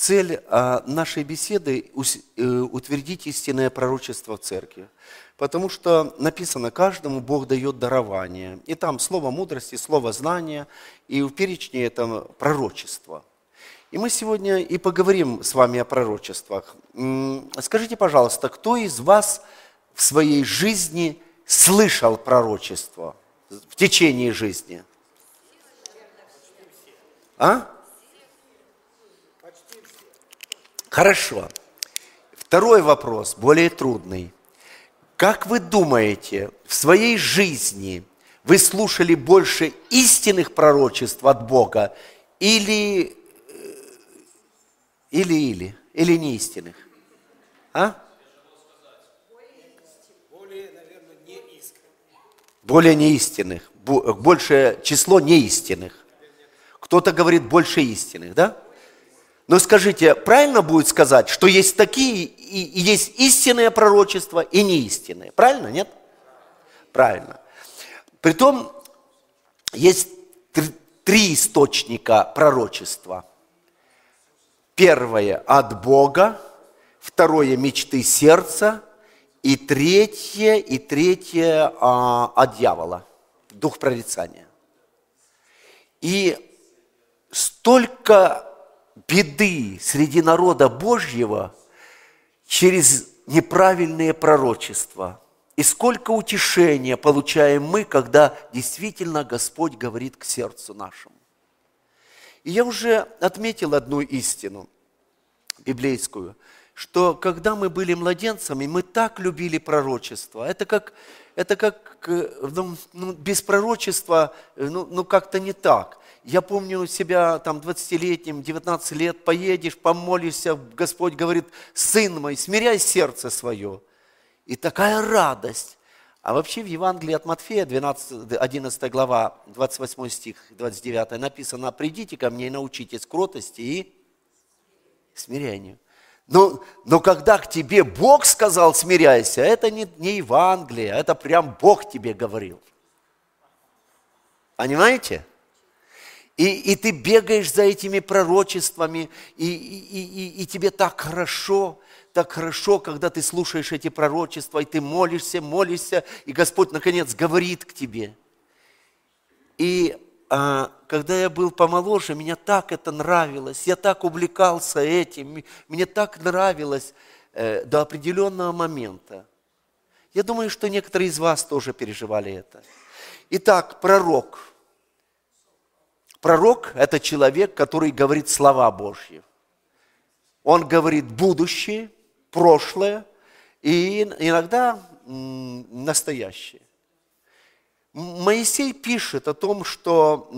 Цель а, нашей беседы – э, утвердить истинное пророчество в церкви. Потому что написано, каждому Бог дает дарование. И там слово мудрости, слово знания, и в перечне это пророчество. И мы сегодня и поговорим с вами о пророчествах. Скажите, пожалуйста, кто из вас в своей жизни слышал пророчество в течение жизни? А? Хорошо. Второй вопрос, более трудный. Как вы думаете, в своей жизни вы слушали больше истинных пророчеств от Бога или э, или или или не истинных? А? Более неистинных, больше число неистинных. Кто-то говорит больше истинных, да? Но скажите, правильно будет сказать, что есть такие, и, есть истинное пророчество и неистинное? Правильно, нет? Правильно. Притом, есть три, три источника пророчества. Первое – от Бога, второе – мечты сердца, и третье, и третье а, от дьявола, дух прорицания. И столько беды среди народа Божьего через неправильные пророчества. И сколько утешения получаем мы, когда действительно Господь говорит к сердцу нашему. И я уже отметил одну истину библейскую, что когда мы были младенцами, мы так любили пророчество. Это как, это как э, ну, ну, без пророчества, э, ну, ну как-то не так. Я помню себя там 20-летним, 19 лет, поедешь, помолишься, Господь говорит, сын мой, смиряй сердце свое. И такая радость. А вообще в Евангелии от Матфея, 12, 11 глава, 28 стих, 29 написано, «Придите ко мне и научитесь кротости и смирению». Но, но когда к тебе Бог сказал «смиряйся», это не, не Евангелие, это прям Бог тебе говорил. Понимаете? И, и ты бегаешь за этими пророчествами, и, и, и, и тебе так хорошо, так хорошо, когда ты слушаешь эти пророчества, и ты молишься, молишься, и Господь, наконец, говорит к тебе. И а, когда я был помоложе, меня так это нравилось, я так увлекался этим, мне так нравилось э, до определенного момента. Я думаю, что некоторые из вас тоже переживали это. Итак, пророк – Пророк – это человек, который говорит слова Божьи. Он говорит будущее, прошлое и иногда настоящее. Моисей пишет о том, что,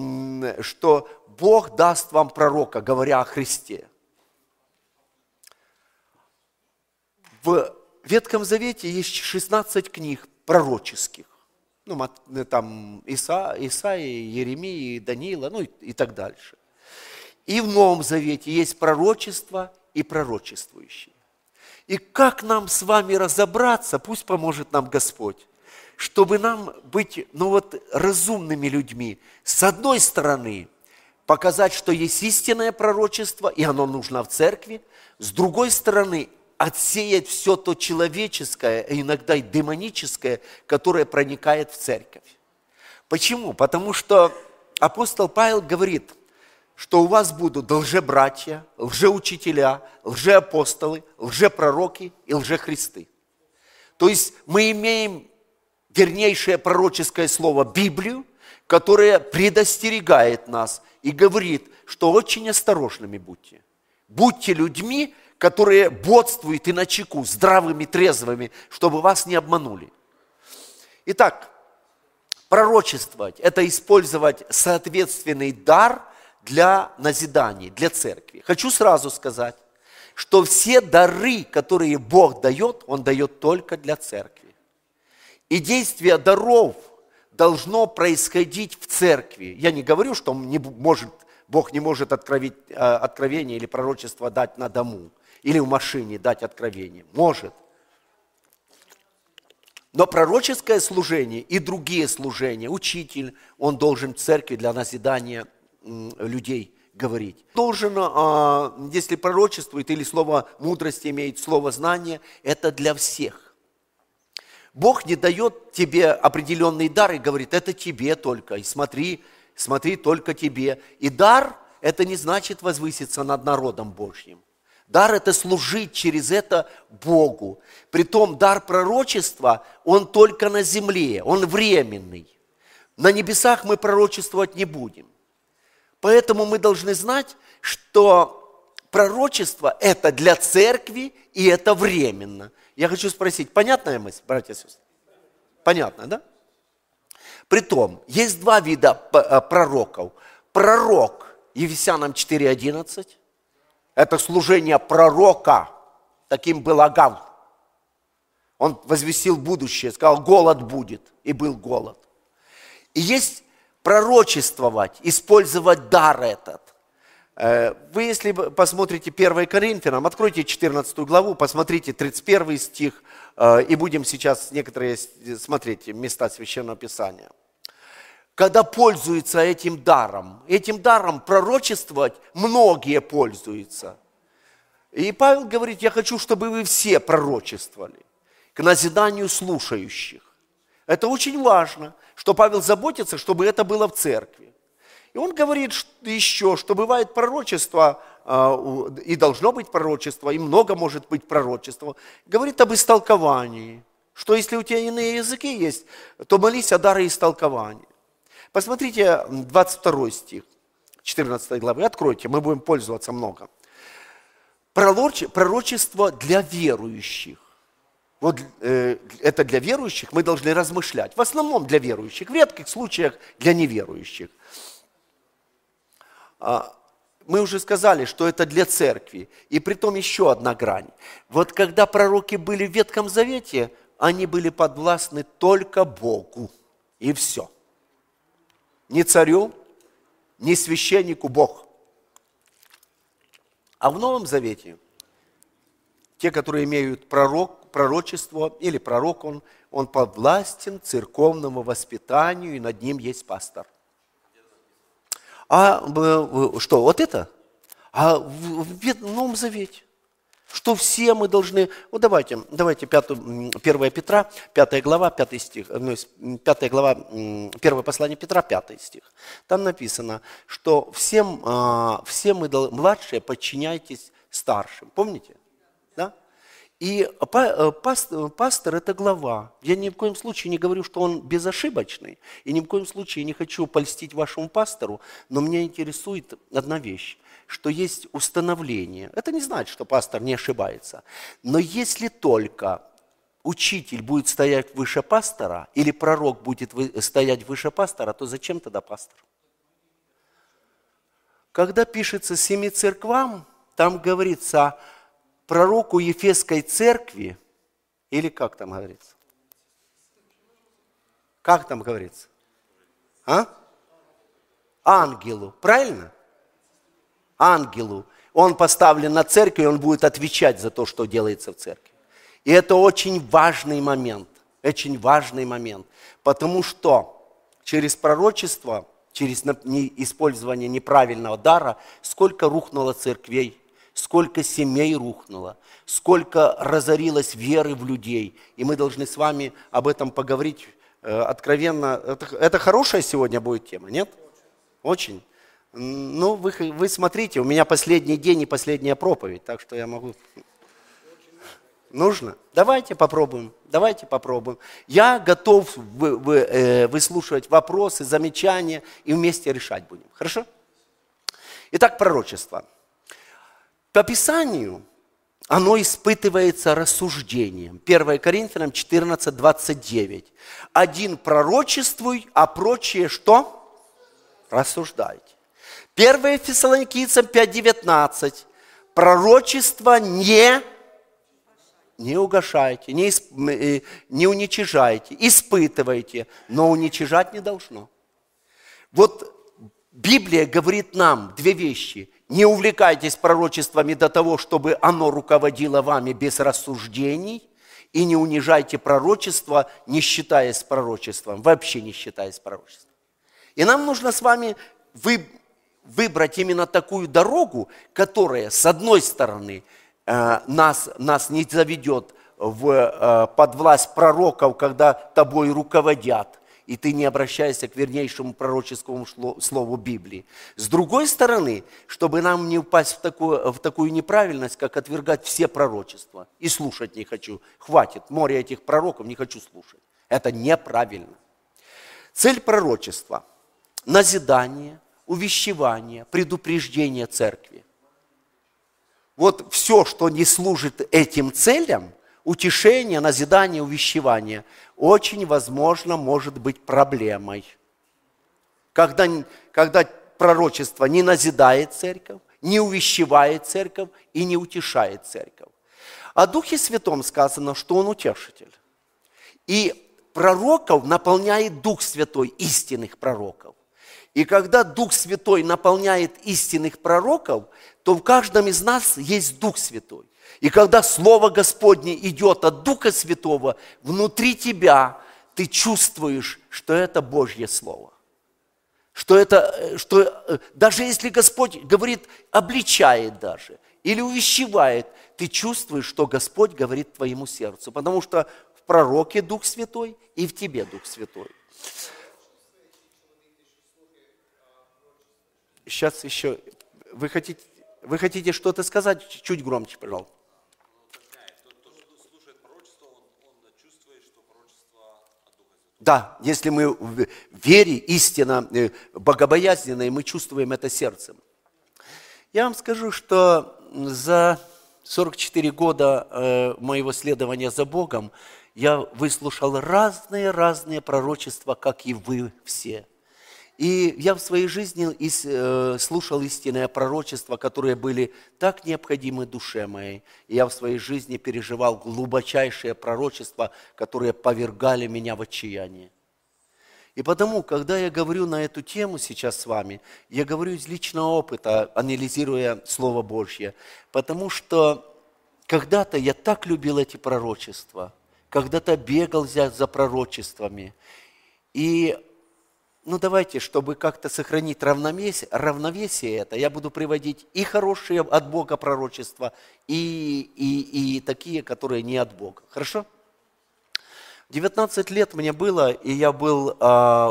что Бог даст вам пророка, говоря о Христе. В Ветхом Завете есть 16 книг пророческих ну, э, там Иса, Исаи, Еремии, Даниила, ну и, и так дальше. И в Новом Завете есть пророчество и пророчествующие. И как нам с вами разобраться, пусть поможет нам Господь, чтобы нам быть, ну вот, разумными людьми. С одной стороны, показать, что есть истинное пророчество, и оно нужно в церкви. С другой стороны, отсеять все то человеческое, а иногда и демоническое, которое проникает в церковь. Почему? Потому что апостол Павел говорит, что у вас будут лжебратья, лжеучителя, лжеапостолы, лжепророки и лжехристы. То есть мы имеем вернейшее пророческое слово Библию, которое предостерегает нас и говорит, что очень осторожными будьте. Будьте людьми, которые бодствуют и начеку, здравыми, трезвыми, чтобы вас не обманули. Итак, пророчествовать – это использовать соответственный дар для назиданий, для церкви. Хочу сразу сказать, что все дары, которые Бог дает, Он дает только для церкви. И действие даров должно происходить в церкви. Я не говорю, что Он не может Бог не может откровить, э, откровение или пророчество дать на дому, или в машине дать откровение. Может. Но пророческое служение и другие служения, учитель, он должен в церкви для назидания людей говорить. Должен, а, если пророчествует или слово мудрости имеет, слово знание, это для всех. Бог не дает тебе определенный дар и говорит, это тебе только, и смотри, смотри только тебе. И дар – это не значит возвыситься над народом Божьим. Дар – это служить через это Богу. Притом дар пророчества, он только на земле, он временный. На небесах мы пророчествовать не будем. Поэтому мы должны знать, что пророчество – это для церкви, и это временно. Я хочу спросить, понятная мысль, братья и сестры? Понятно, да? Притом, есть два вида э, э, пророков. Пророк, Ефесянам 4.11, это служение пророка, таким был Агав. Он возвестил будущее, сказал, голод будет, и был голод. И есть пророчествовать, использовать дар этот. Э, вы, если посмотрите 1 Коринфянам, откройте 14 главу, посмотрите 31 стих, и будем сейчас некоторые смотреть места Священного Писания – когда пользуются этим даром. Этим даром пророчествовать многие пользуются. И Павел говорит, я хочу, чтобы вы все пророчествовали к назиданию слушающих. Это очень важно, что Павел заботится, чтобы это было в церкви. И он говорит еще, что бывает пророчество, а, и должно быть пророчество, и много может быть пророчества. Говорит об истолковании, что если у тебя иные языки есть, то молись о даре истолкования. Посмотрите 22 стих 14 главы, откройте, мы будем пользоваться много. Пророчество для верующих. Вот э, это для верующих мы должны размышлять. В основном для верующих, в редких случаях для неверующих. А, мы уже сказали, что это для церкви. И при том еще одна грань. Вот когда пророки были в Ветхом Завете, они были подвластны только Богу. И все ни царю, ни священнику Бог. А в Новом Завете те, которые имеют пророк, пророчество или пророк, он, он подвластен церковному воспитанию, и над ним есть пастор. А э, э, что, вот это? А в, в Новом Завете что все мы должны... Вот давайте, давайте 5, 1 Петра, 5 глава, 5 стих, ну, 5 глава, 1 послание Петра, 5 стих. Там написано, что всем, а, все мы, младшие, подчиняйтесь старшим. Помните? Да? И э, пастор, э, пастор – это глава. Я ни в коем случае не говорю, что он безошибочный, и ни в коем случае не хочу польстить вашему пастору, но меня интересует одна вещь – что есть установление. Это не значит, что пастор не ошибается. Но если только учитель будет стоять выше пастора или пророк будет стоять выше пастора, то зачем тогда пастор? Когда пишется семи церквам, там говорится пророку Ефесской церкви, или как там говорится? Как там говорится? А? Ангелу, правильно? ангелу. Он поставлен на церковь, и он будет отвечать за то, что делается в церкви. И это очень важный момент, очень важный момент, потому что через пророчество, через использование неправильного дара, сколько рухнуло церквей, сколько семей рухнуло, сколько разорилось веры в людей. И мы должны с вами об этом поговорить э, откровенно. Это, это хорошая сегодня будет тема, нет? Очень. Ну, вы, вы смотрите, у меня последний день и последняя проповедь, так что я могу... Нужно? Давайте попробуем, давайте попробуем. Я готов вы, вы, э, выслушивать вопросы, замечания и вместе решать будем. Хорошо? Итак, пророчество. По Писанию оно испытывается рассуждением. 1 Коринфянам 14, 29. Один пророчествуй, а прочие что? Рассуждайте. 1 Фессалоникийцам 5.19. Пророчество не, не угошайте, не, э, не уничижайте, испытывайте, но уничижать не должно. Вот Библия говорит нам две вещи. Не увлекайтесь пророчествами до того, чтобы оно руководило вами без рассуждений, и не унижайте пророчество, не считаясь пророчеством, вообще не считаясь пророчеством. И нам нужно с вами вы выбрать именно такую дорогу, которая, с одной стороны, э, нас, нас не заведет в, э, под власть пророков, когда тобой руководят, и ты не обращаешься к вернейшему пророческому слову Библии. С другой стороны, чтобы нам не упасть в такую, в такую неправильность, как отвергать все пророчества. И слушать не хочу. Хватит, море этих пророков не хочу слушать. Это неправильно. Цель пророчества – назидание, увещевание, предупреждение церкви. Вот все, что не служит этим целям, утешение, назидание, увещевание, очень возможно может быть проблемой. Когда, когда пророчество не назидает церковь, не увещевает церковь и не утешает церковь. О Духе Святом сказано, что Он утешитель. И пророков наполняет Дух Святой, истинных пророков. И когда Дух Святой наполняет истинных пророков, то в каждом из нас есть Дух Святой. И когда Слово Господне идет от Духа Святого, внутри тебя ты чувствуешь, что это Божье Слово. Что это, э, что э, даже если Господь говорит, обличает даже, или увещевает, ты чувствуешь, что Господь говорит твоему сердцу, потому что в пророке Дух Святой и в тебе Дух Святой. сейчас еще, вы хотите, вы хотите что-то сказать? Чуть громче, пожалуйста. Да, если мы в вере истинно э, и мы чувствуем это сердцем. Я вам скажу, что за 44 года э, моего следования за Богом я выслушал разные-разные пророчества, как и вы все – и я в своей жизни э, слушал истинное пророчество, которые были так необходимы душе моей. И я в своей жизни переживал глубочайшие пророчества, которые повергали меня в отчаяние. И потому, когда я говорю на эту тему сейчас с вами, я говорю из личного опыта, анализируя Слово Божье, потому что когда-то я так любил эти пророчества, когда-то бегал за, за пророчествами, и ну давайте, чтобы как-то сохранить равновесие, равновесие это, я буду приводить и хорошие от Бога пророчества, и, и, и такие, которые не от Бога. Хорошо? 19 лет мне было, и я был, а,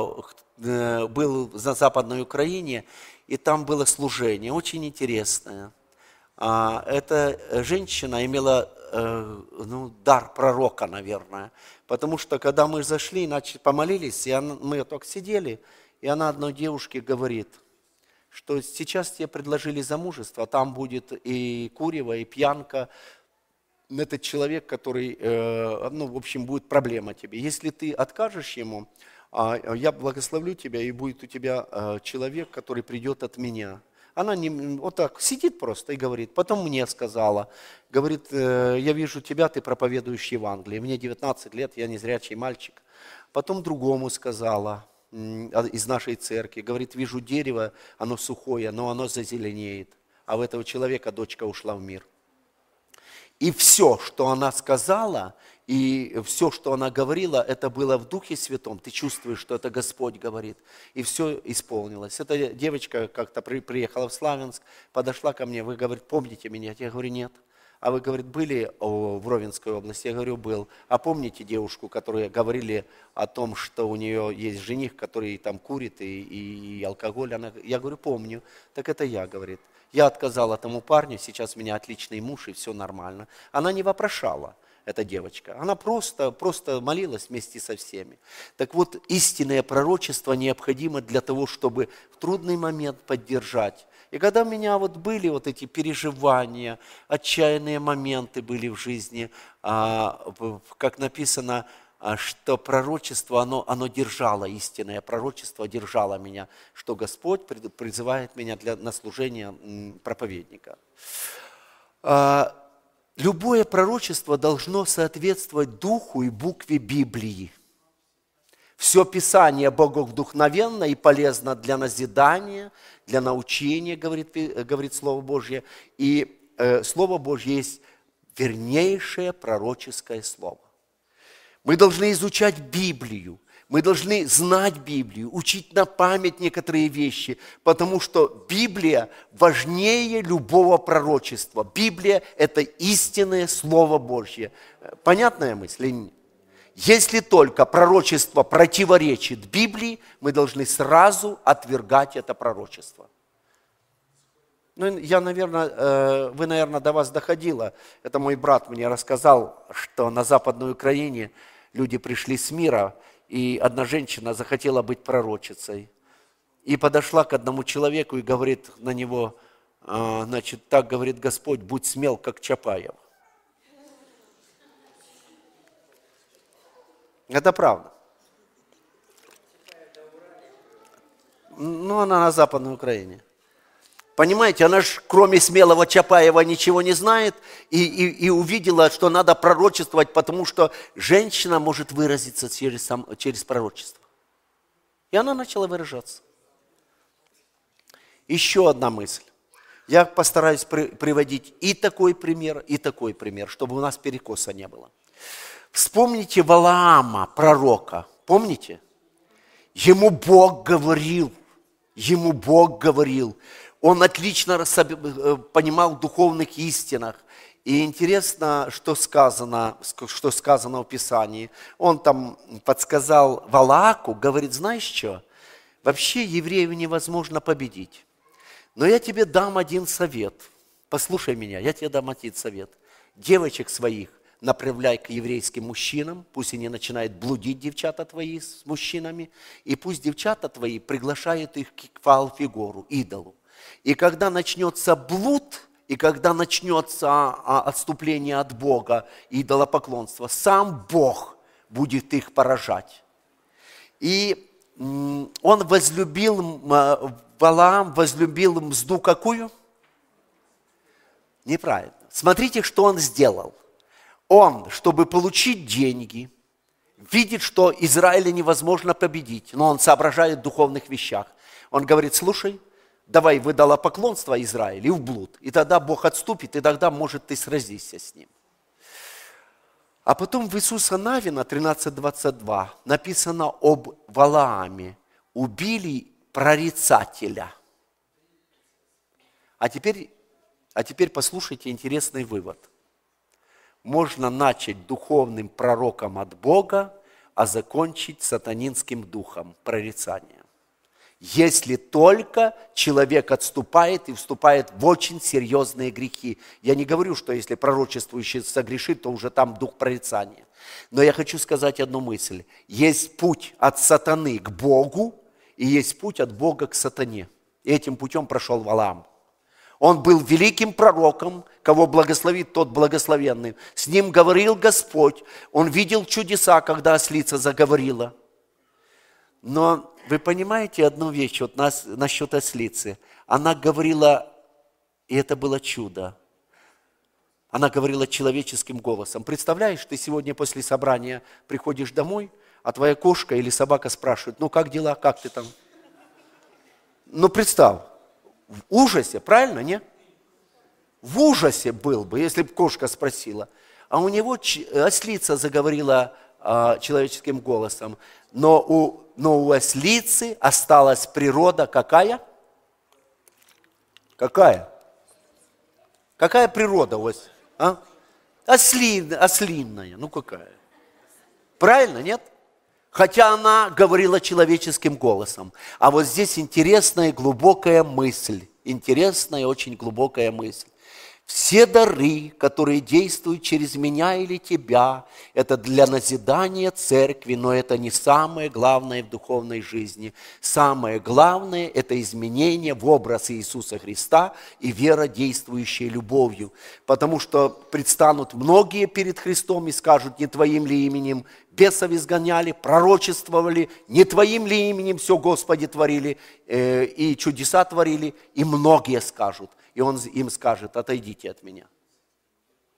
э, был на Западной Украине, и там было служение, очень интересное. А, эта женщина имела э, ну, дар пророка, наверное. Потому что когда мы зашли, иначе помолились, и она, мы только сидели, и она одной девушке говорит, что сейчас тебе предложили замужество, там будет и курева, и пьянка, этот человек, который, э, ну, в общем, будет проблема тебе. Если ты откажешь ему, а, я благословлю тебя, и будет у тебя э, человек, который придет от меня. Она не, вот так сидит просто и говорит, потом мне сказала, говорит, «Э, я вижу тебя, ты проповедуешь Евангелие, мне 19 лет, я незрячий мальчик. Потом другому сказала а, из нашей церкви, говорит, вижу дерево, оно сухое, но оно зазеленеет, а у этого человека дочка ушла в мир. И все, что она сказала, и все, что она говорила, это было в Духе Святом. Ты чувствуешь, что это Господь говорит. И все исполнилось. Эта девочка как-то при, приехала в Славянск, подошла ко мне, вы, говорит, помните меня? Я говорю, нет. А вы, говорит, были в Ровенской области? Я говорю, был. А помните девушку, которые говорили о том, что у нее есть жених, который там курит и, и, и алкоголь? Она, я говорю, помню. Так это я, говорит. Я отказала тому парню, сейчас у меня отличный муж и все нормально. Она не вопрошала эта девочка. Она просто, просто молилась вместе со всеми. Так вот, истинное пророчество необходимо для того, чтобы в трудный момент поддержать. И когда у меня вот были вот эти переживания, отчаянные моменты были в жизни, а, как написано, а, что пророчество, оно, оно держало, истинное пророчество держало меня, что Господь призывает меня для, на служение проповедника. А, Любое пророчество должно соответствовать духу и букве Библии. Все Писание Богу вдохновенно и полезно для назидания, для научения, говорит, э, говорит Слово Божье. И э, Слово Божье есть вернейшее пророческое слово. Мы должны изучать Библию, мы должны знать Библию, учить на память некоторые вещи, потому что Библия важнее любого пророчества. Библия – это истинное Слово Божье. Понятная мысль? Если только пророчество противоречит Библии, мы должны сразу отвергать это пророчество. Ну, я, наверное, э, вы, наверное, до вас доходило. Это мой брат мне рассказал, что на Западной Украине – люди пришли с мира, и одна женщина захотела быть пророчицей. И подошла к одному человеку и говорит на него, «А, значит, так говорит Господь, будь смел, как Чапаев. Это правда. Ну, она на Западной Украине. Понимаете, она же кроме смелого Чапаева ничего не знает и, и, и увидела, что надо пророчествовать, потому что женщина может выразиться через, сам, через пророчество. И она начала выражаться. Еще одна мысль. Я постараюсь при, приводить и такой пример, и такой пример, чтобы у нас перекоса не было. Вспомните Валаама, пророка. Помните? Ему Бог говорил, ему Бог говорил, он отлично э, понимал в духовных истинах. И интересно, что сказано, что сказано в Писании. Он там подсказал Валааку, говорит, знаешь что, вообще евреев невозможно победить. Но я тебе дам один совет. Послушай меня, я тебе дам один совет. Девочек своих направляй к еврейским мужчинам, пусть они начинают блудить девчата твои с мужчинами, и пусть девчата твои приглашают их к фалфигору, идолу. И когда начнется блуд, и когда начнется а, отступление от Бога, идолопоклонство, сам Бог будет их поражать. И он возлюбил, а, Валаам возлюбил мзду какую? Неправильно. Смотрите, что он сделал. Он, чтобы получить деньги, видит, что Израиля невозможно победить, но он соображает в духовных вещах. Он говорит, слушай, давай выдала поклонство Израилю в блуд, и тогда Бог отступит, и тогда, может, ты сразишься с ним. А потом в Иисуса Навина 13.22 написано об Валааме. Убили прорицателя. А теперь, а теперь послушайте интересный вывод. Можно начать духовным пророком от Бога, а закончить сатанинским духом прорицания если только человек отступает и вступает в очень серьезные грехи. Я не говорю, что если пророчествующий согрешит, то уже там дух прорицания. Но я хочу сказать одну мысль. Есть путь от сатаны к Богу, и есть путь от Бога к сатане. И этим путем прошел Валам. Он был великим пророком, кого благословит тот благословенный. С ним говорил Господь, он видел чудеса, когда ослица заговорила – но вы понимаете одну вещь, вот нас, насчет ослицы. Она говорила, и это было чудо, она говорила человеческим голосом. Представляешь, ты сегодня после собрания приходишь домой, а твоя кошка или собака спрашивают: ну как дела, как ты там? Ну представь, в ужасе, правильно, не? В ужасе был бы, если бы кошка спросила. А у него ослица заговорила а, человеческим голосом но у, но у ослицы осталась природа какая? Какая? Какая природа у ослицы? А? Ослин, ослинная, ну какая? Правильно, нет? Хотя она говорила человеческим голосом. А вот здесь интересная глубокая мысль. Интересная очень глубокая мысль. Все дары, которые действуют через меня или тебя, это для назидания церкви, но это не самое главное в духовной жизни. Самое главное – это изменение в образ Иисуса Христа и вера, действующая любовью. Потому что предстанут многие перед Христом и скажут, не твоим ли именем бесов изгоняли, пророчествовали, не твоим ли именем все, Господи, творили, э, и чудеса творили, и многие скажут – и он им скажет, отойдите от меня.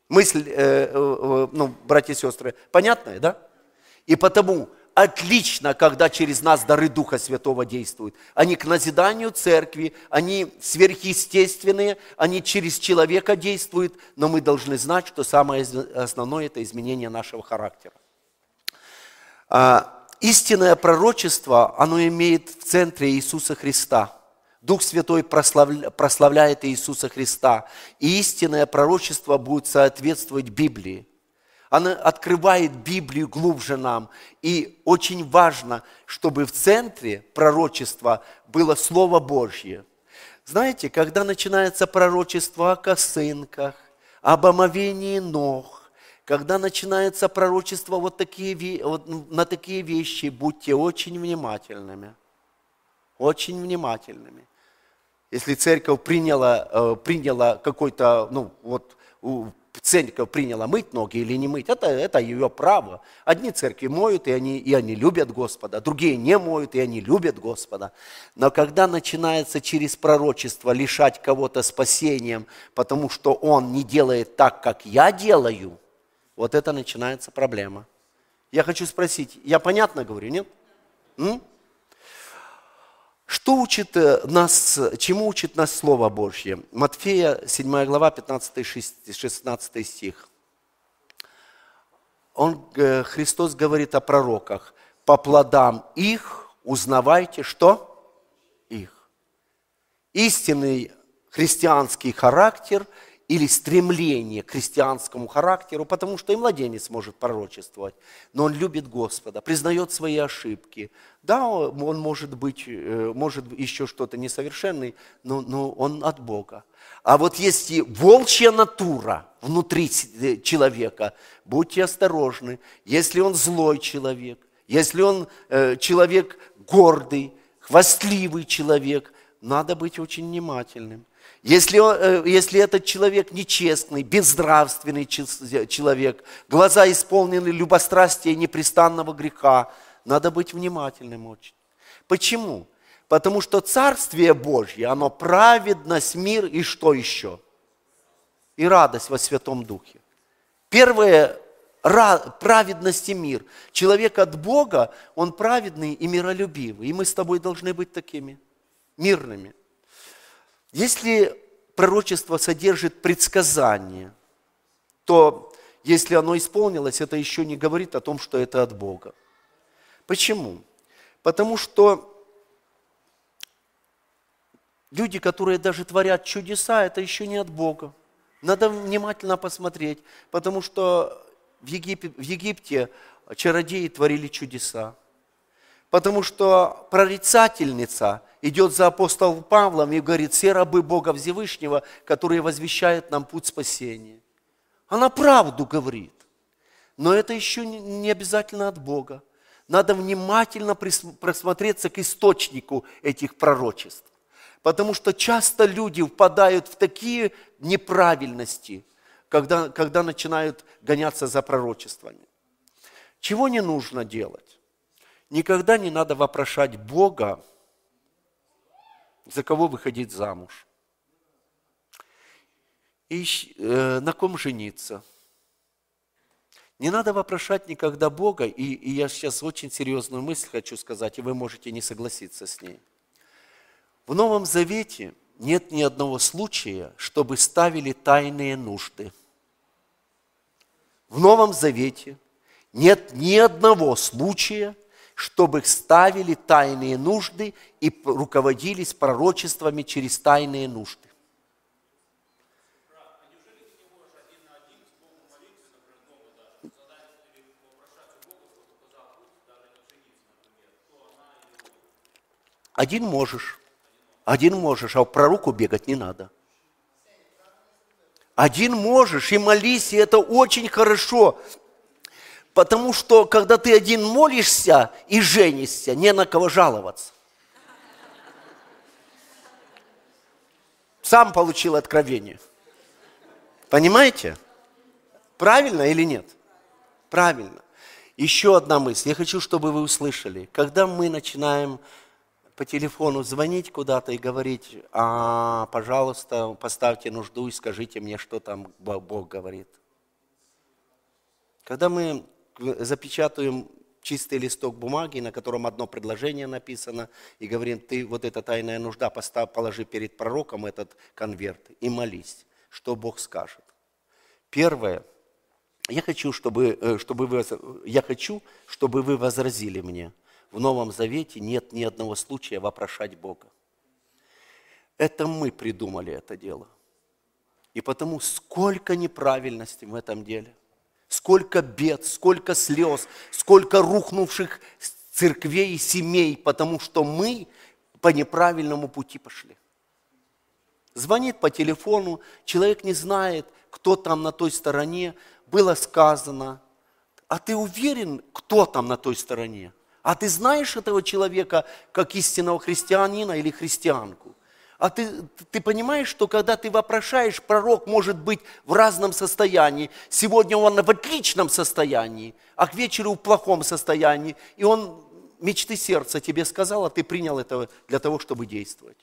Мысль, э, э, э, ну, братья и сестры, понятная, да? И потому отлично, когда через нас дары Духа Святого действуют. Они к назиданию церкви, они сверхъестественные, они через человека действуют, но мы должны знать, что самое основное – это изменение нашего характера. А, истинное пророчество, оно имеет в центре Иисуса Христа – Дух Святой прославляет Иисуса Христа, и истинное пророчество будет соответствовать Библии. Она открывает Библию глубже нам. И очень важно, чтобы в центре пророчества было Слово Божье. Знаете, когда начинается пророчество о косынках, об омовении ног, когда начинается пророчество вот такие, вот на такие вещи, будьте очень внимательными. Очень внимательными. Если церковь приняла, э, приняла какой-то, ну вот, церковь приняла мыть ноги или не мыть, это, это ее право. Одни церкви моют, и они, и они любят Господа, другие не моют, и они любят Господа. Но когда начинается через пророчество лишать кого-то спасением, потому что он не делает так, как я делаю, вот это начинается проблема. Я хочу спросить, я понятно говорю, нет? М? Что учит э, нас, чему учит нас Слово Божье? Матфея, 7 глава, 15-16 стих. Он, э, Христос говорит о пророках. «По плодам их узнавайте, что их». Истинный христианский характер – или стремление к христианскому характеру, потому что и младенец может пророчествовать, но он любит Господа, признает свои ошибки. Да, он может быть, э, может еще что-то несовершенный, но, но он от Бога. А вот если волчья натура внутри э, человека, будьте осторожны, если он злой человек, если он э, человек гордый, хвастливый человек, надо быть очень внимательным. Если, э, если этот человек нечестный, безнравственный человек, глаза исполнены любострастия и непрестанного греха, надо быть внимательным очень. Почему? Потому что Царствие Божье, оно праведность, мир и что еще? И радость во Святом Духе. Первое праведность и мир. Человек от Бога, он праведный и миролюбивый. И мы с тобой должны быть такими, мирными. Если пророчество содержит предсказание, то если оно исполнилось, это еще не говорит о том, что это от Бога. Почему? Потому что люди, которые даже творят чудеса, это еще не от Бога. Надо внимательно посмотреть, потому что в, Егип... в Египте чародеи творили чудеса. Потому что прорицательница – идет за апостолом Павлом и говорит, все рабы Бога Всевышнего, которые возвещают нам путь спасения. Она правду говорит, но это еще не обязательно от Бога. Надо внимательно присмотреться к источнику этих пророчеств. Потому что часто люди впадают в такие неправильности, когда, когда начинают гоняться за пророчествами. Чего не нужно делать? Никогда не надо вопрошать Бога за кого выходить замуж, и э, на ком жениться. Не надо вопрошать никогда Бога, и, и я сейчас очень серьезную мысль хочу сказать, и вы можете не согласиться с ней. В Новом Завете нет ни одного случая, чтобы ставили тайные нужды. В Новом Завете нет ни одного случая, чтобы ставили тайные нужды и руководились пророчествами через тайные нужды. Один можешь. Один можешь, а к пророку бегать не надо. Один можешь и молись, и это очень хорошо. Потому что, когда ты один молишься и женишься, не на кого жаловаться. Сам получил откровение. Понимаете? Правильно или нет? Правильно. Еще одна мысль. Я хочу, чтобы вы услышали. Когда мы начинаем по телефону звонить куда-то и говорить, а, пожалуйста, поставьте нужду и скажите мне, что там Бог говорит. Когда мы запечатываем чистый листок бумаги, на котором одно предложение написано, и говорим, ты вот эта тайная нужда постав, положи перед пророком этот конверт и молись, что Бог скажет. Первое, я хочу, чтобы, э, чтобы вы, я хочу, чтобы вы возразили мне, в Новом Завете нет ни одного случая вопрошать Бога. Это мы придумали это дело. И потому сколько неправильностей в этом деле – сколько бед, сколько слез, сколько рухнувших церквей и семей, потому что мы по неправильному пути пошли. Звонит по телефону, человек не знает, кто там на той стороне, было сказано. А ты уверен, кто там на той стороне? А ты знаешь этого человека как истинного христианина или христианку? А ты, ты понимаешь, что когда ты вопрошаешь, пророк может быть в разном состоянии. Сегодня он в отличном состоянии, а к вечеру в плохом состоянии. И он мечты сердца тебе сказал, а ты принял это для того, чтобы действовать.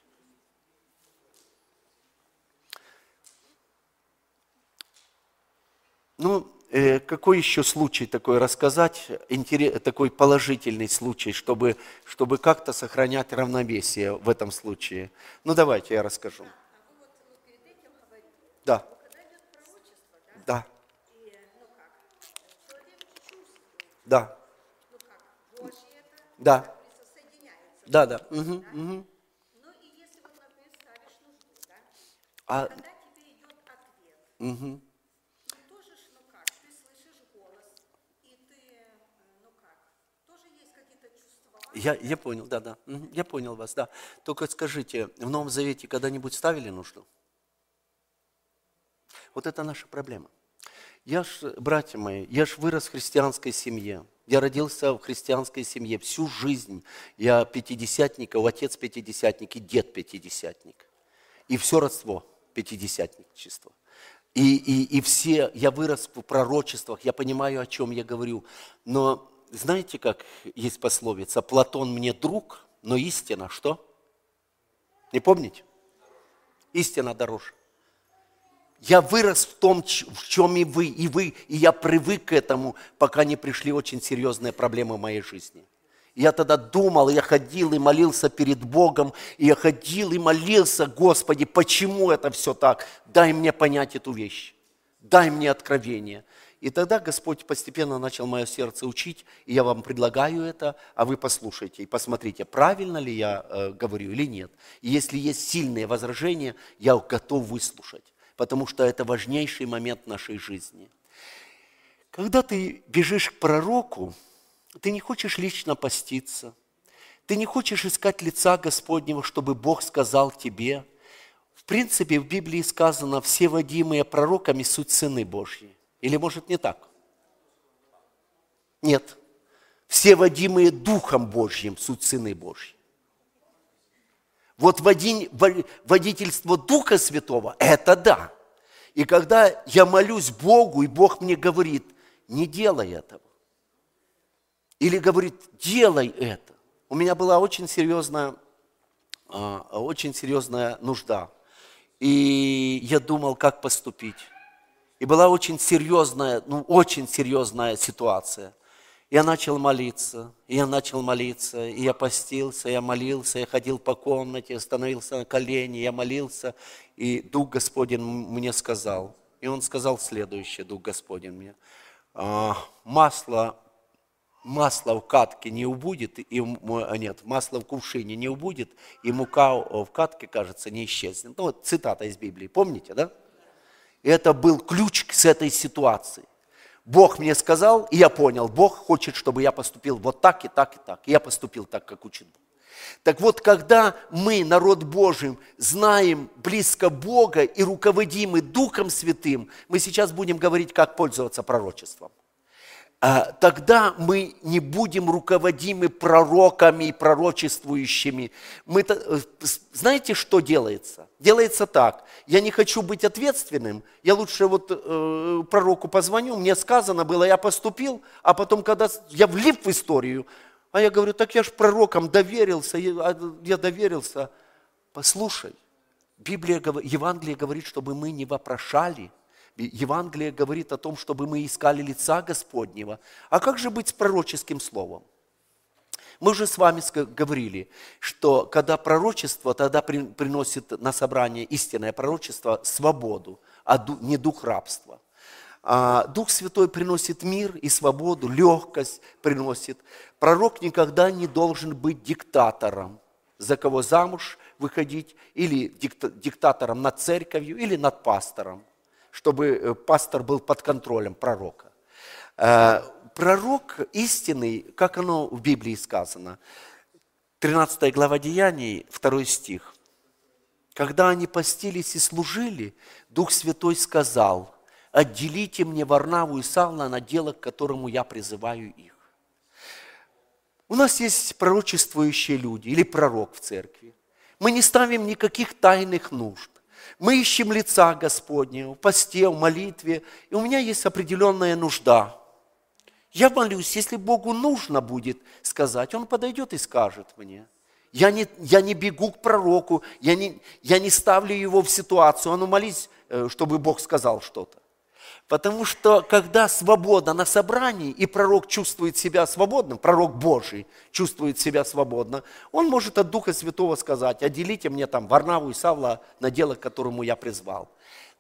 Ну, Э, какой еще случай такой рассказать, такой положительный случай, чтобы, чтобы как-то сохранять равновесие в этом случае? Ну, давайте я расскажу. Да. Да. Э, ну ну да. Да. Да, ну да. Угу, угу. А... Когда тебе идет ответ, угу. Я, я понял, да, да. Я понял вас, да. Только скажите, в Новом Завете когда-нибудь ставили нужду? Вот это наша проблема. Я ж, братья мои, я ж вырос в христианской семье. Я родился в христианской семье всю жизнь. Я пятидесятник, а отец пятидесятник, и дед пятидесятник. И все родство пятидесятничество. И, и, и все, я вырос в пророчествах, я понимаю, о чем я говорю. Но знаете, как есть пословица, Платон мне друг, но истина что? Не помните? Истина дороже. Я вырос в том, в чем и вы, и вы, и я привык к этому, пока не пришли очень серьезные проблемы в моей жизни. я тогда думал, я ходил и молился перед Богом, и я ходил и молился, Господи, почему это все так? Дай мне понять эту вещь, дай мне откровение. И тогда Господь постепенно начал мое сердце учить, и я вам предлагаю это, а вы послушайте и посмотрите, правильно ли я э, говорю или нет. И если есть сильные возражения, я готов выслушать, потому что это важнейший момент нашей жизни. Когда ты бежишь к пророку, ты не хочешь лично поститься, ты не хочешь искать лица Господнего, чтобы Бог сказал тебе. В принципе, в Библии сказано, все водимые пророками суть сыны Божьи. Или, может, не так? Нет. Все водимые Духом Божьим суть Сыны Божьи. Вот водительство Духа Святого – это да. И когда я молюсь Богу, и Бог мне говорит, не делай этого. Или говорит, делай это. У меня была очень серьезная, а, очень серьезная нужда. И я думал, как поступить. И была очень серьезная, ну очень серьезная ситуация. Я начал молиться, и я начал молиться, и я постился, я молился, я ходил по комнате, становился на колени, я молился, и Дух Господень мне сказал, и Он сказал следующее, Дух Господень мне, «А, масло, масло в катке не убудет, и, а, нет, масло в кувшине не убудет, и мука в катке, кажется, не исчезнет. Ну, вот цитата из Библии, помните, да? Это был ключ с этой ситуации. Бог мне сказал, и я понял, Бог хочет, чтобы я поступил вот так и так и так. И я поступил так, как учит Бог. Так вот, когда мы, народ Божий, знаем близко Бога и руководимы Духом Святым, мы сейчас будем говорить, как пользоваться пророчеством а, тогда мы не будем руководимы пророками и пророчествующими. Мы, э, знаете, что делается? делается так. Я не хочу быть ответственным, я лучше вот э, пророку позвоню, мне сказано было, я поступил, а потом, когда я влип в историю, а я говорю, так я же пророкам доверился, я, а, я доверился. Послушай, Библия, Евангелие говорит, чтобы мы не вопрошали, Евангелие говорит о том, чтобы мы искали лица Господнего. А как же быть с пророческим словом? Мы же с вами говорили, что когда пророчество, тогда приносит на собрание истинное пророчество свободу, а не дух рабства. А дух Святой приносит мир и свободу, легкость приносит. Пророк никогда не должен быть диктатором, за кого замуж выходить, или диктатором над церковью, или над пастором, чтобы э, пастор был под контролем пророка э, пророк истинный, как оно в Библии сказано, 13 глава Деяний, 2 стих. «Когда они постились и служили, Дух Святой сказал, «Отделите мне Варнаву и Савла на дело, к которому я призываю их». У нас есть пророчествующие люди или пророк в церкви. Мы не ставим никаких тайных нужд. Мы ищем лица Господнего в посте, в молитве. И у меня есть определенная нужда – я молюсь, если Богу нужно будет сказать, Он подойдет и скажет мне. Я не, я не бегу к пророку, я не, я не ставлю его в ситуацию, а ну молись, э, чтобы Бог сказал что-то. Потому что когда свобода на собрании, и пророк чувствует себя свободным, пророк Божий чувствует себя свободно, он может от Духа Святого сказать, отделите мне там Варнаву и Савла на дело, к которому я призвал.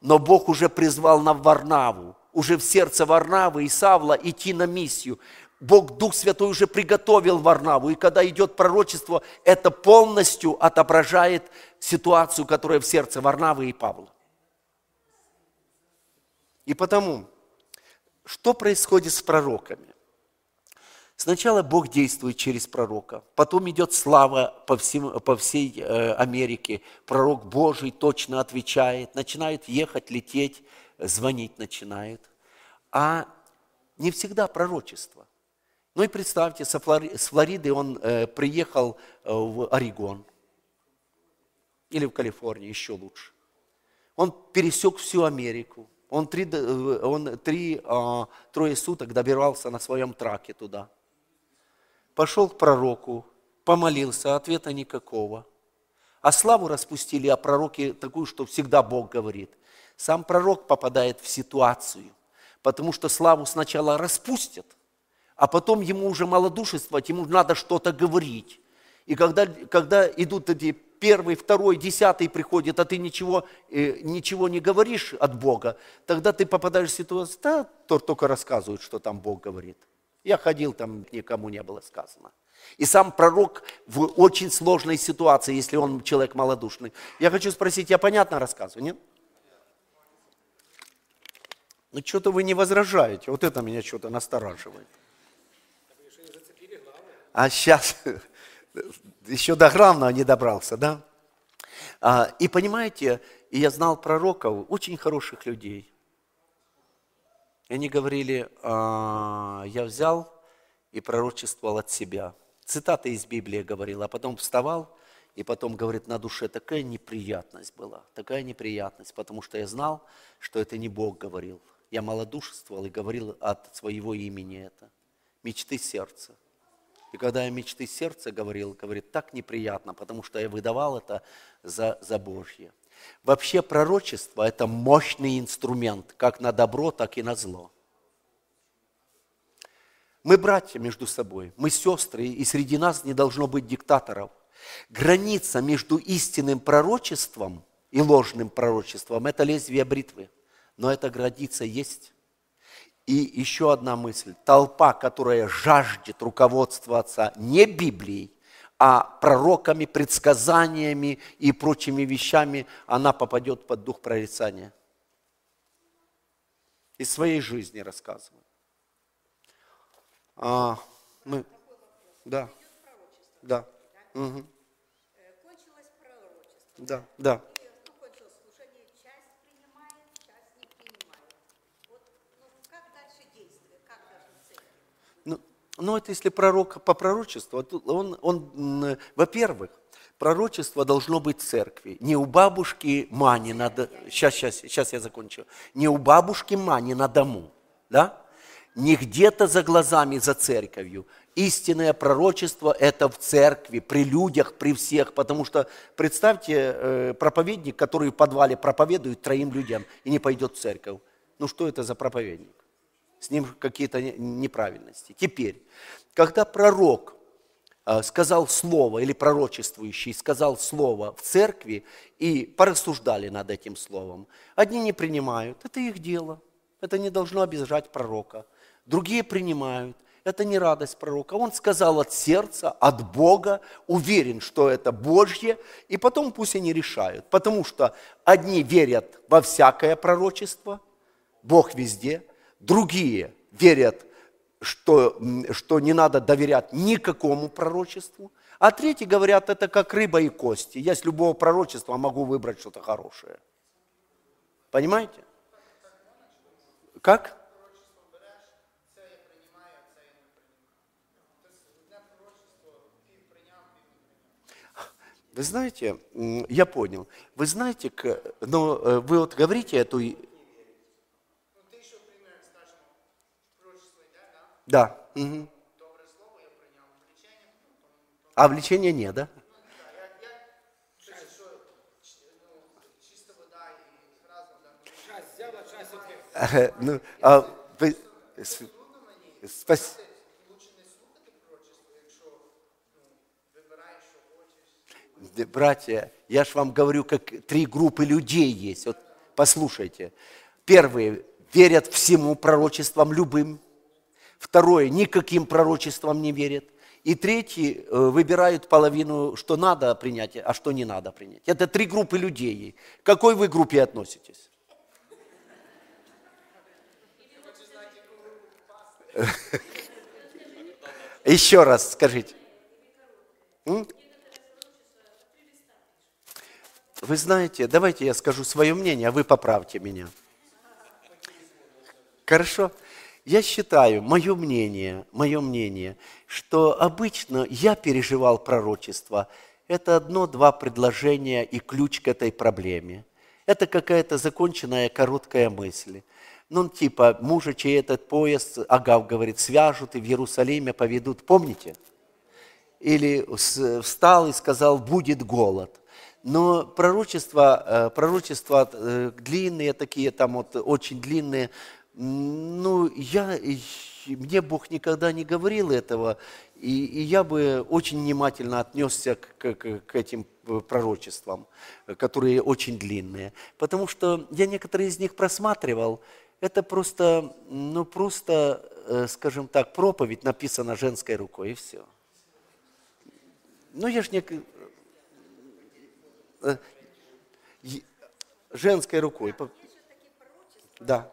Но Бог уже призвал на Варнаву, уже в сердце Варнавы и Савла идти на миссию. Бог Дух Святой уже приготовил Варнаву, и когда идет пророчество, это полностью отображает ситуацию, которая в сердце Варнавы и Павла. И потому, что происходит с пророками? Сначала Бог действует через пророка, потом идет слава по, всем, по всей э, Америке. Пророк Божий точно отвечает, начинают ехать, лететь – звонить начинает, а не всегда пророчество. Ну и представьте, с Флориды он э, приехал э, в Орегон или в Калифорнию, еще лучше. Он пересек всю Америку, он три, э, он три а, трое суток добирался на своем траке туда. Пошел к пророку, помолился, ответа никакого. А славу распустили, а пророки такую, что всегда Бог говорит. Сам пророк попадает в ситуацию, потому что славу сначала распустят, а потом ему уже малодушествовать, ему надо что-то говорить. И когда, когда идут эти первый, второй, десятый приходит, а ты ничего, э, ничего не говоришь от Бога, тогда ты попадаешь в ситуацию, да, тот только рассказывает, что там Бог говорит. Я ходил, там никому не было сказано. И сам пророк в очень сложной ситуации, если он человек малодушный. Я хочу спросить, я понятно рассказываю, нет? Ну что-то вы не возражаете. Вот это меня что-то настораживает. А сейчас еще до главного не добрался, да? А, и понимаете, и я знал пророков, очень хороших людей. И они говорили, а, я взял и пророчествовал от себя. Цитаты из Библии говорил, а потом вставал, и потом, говорит, на душе такая неприятность была, такая неприятность, потому что я знал, что это не Бог говорил, я малодушествовал и говорил от своего имени это. Мечты сердца. И когда я мечты сердца говорил, говорит, так неприятно, потому что я выдавал это за, за Божье. Вообще пророчество – это мощный инструмент, как на добро, так и на зло. Мы братья между собой, мы сестры, и среди нас не должно быть диктаторов. Граница между истинным пророчеством и ложным пророчеством – это лезвие бритвы – но эта граница есть. И еще одна мысль. Толпа, которая жаждет руководства Отца не Библией, а пророками, предсказаниями и прочими вещами, она попадет под дух прорицания. Из своей жизни рассказываю. А, мы... Да. Да. Угу. Да, да. Но это если пророк по пророчеству, а он, он во-первых, пророчество должно быть в церкви. Не у бабушки Мани надо... Сейчас, сейчас, сейчас я закончу. Не у бабушки Мани на дому, да? Не где-то за глазами, за церковью. Истинное пророчество – это в церкви, при людях, при всех. Потому что представьте э, проповедник, который в подвале проповедует троим людям и не пойдет в церковь. Ну что это за проповедник? с ним какие-то неправильности. Теперь, когда пророк э, сказал слово или пророчествующий сказал слово в церкви и порассуждали над этим словом, одни не принимают, это их дело, это не должно обижать пророка. Другие принимают, это не радость пророка. Он сказал от сердца, от Бога, уверен, что это Божье, и потом пусть они решают. Потому что одни верят во всякое пророчество, Бог везде, другие верят, что, что не надо доверять никакому пророчеству, а третьи говорят, это как рыба и кости. Я с любого пророчества могу выбрать что-то хорошее. Понимаете? Как? Вы знаете, я понял, вы знаете, но э, вы вот говорите эту Да. Угу. А влечения нет, да? ну, а, ви, спас... Братья, я ж вам говорю, как три группы людей есть. Вот послушайте. Первые верят всему пророчествам любым. Второе, никаким пророчествам не верят. И третьи э, выбирают половину, что надо принять, а что не надо принять. Это три группы людей. К какой вы группе относитесь? Еще раз скажите. Вы знаете, давайте я скажу свое мнение, а вы поправьте меня. Хорошо? Я считаю, мое мнение, мое мнение, что обычно я переживал пророчество. Это одно-два предложения и ключ к этой проблеме. Это какая-то законченная короткая мысль. Ну, типа, мужа чей этот поезд, Агав говорит, свяжут и в Иерусалиме поведут. Помните? Или встал и сказал, будет голод. Но э, пророчества, пророчества э, длинные такие, там вот очень длинные, ну, я, мне Бог никогда не говорил этого, и, и я бы очень внимательно отнесся к, к, к этим э, пророчествам, которые очень длинные, потому что я некоторые из них просматривал, это просто, ну, просто, э, скажем так, проповедь написана женской рукой, и все. Ну, я ж не... Э, женской рукой. Да. да.